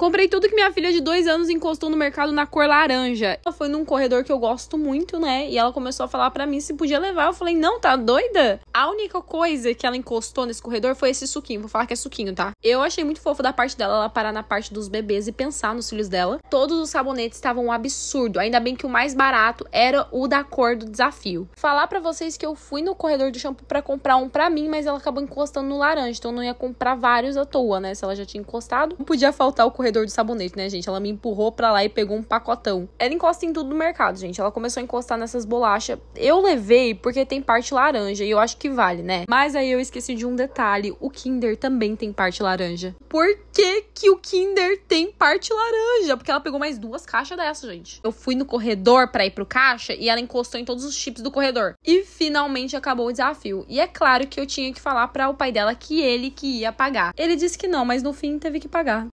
Comprei tudo que minha filha de dois anos encostou no mercado na cor laranja. Ela foi num corredor que eu gosto muito, né? E ela começou a falar para mim se podia levar. Eu falei, não, tá doida? A única coisa que ela encostou nesse corredor foi esse suquinho. Vou falar que é suquinho, tá? Eu achei muito fofo da parte dela ela parar na parte dos bebês e pensar nos filhos dela. Todos os sabonetes estavam um absurdo. Ainda bem que o mais barato era o da cor do desafio. Falar para vocês que eu fui no corredor do shampoo para comprar um para mim, mas ela acabou encostando no laranja. Então eu não ia comprar vários à toa, né? Se ela já tinha encostado. Não podia faltar o corredor corredor do sabonete, né, gente? Ela me empurrou pra lá e pegou um pacotão. Ela encosta em tudo do mercado, gente. Ela começou a encostar nessas bolachas. Eu levei porque tem parte laranja e eu acho que vale, né? Mas aí eu esqueci de um detalhe: o Kinder também tem parte laranja. Por que, que o Kinder tem parte laranja? Porque ela pegou mais duas caixas dessa, gente. Eu fui no corredor pra ir pro caixa e ela encostou em todos os chips do corredor. E finalmente acabou o desafio. E é claro que eu tinha que falar para o pai dela que ele que ia pagar. Ele disse que não, mas no fim teve que pagar.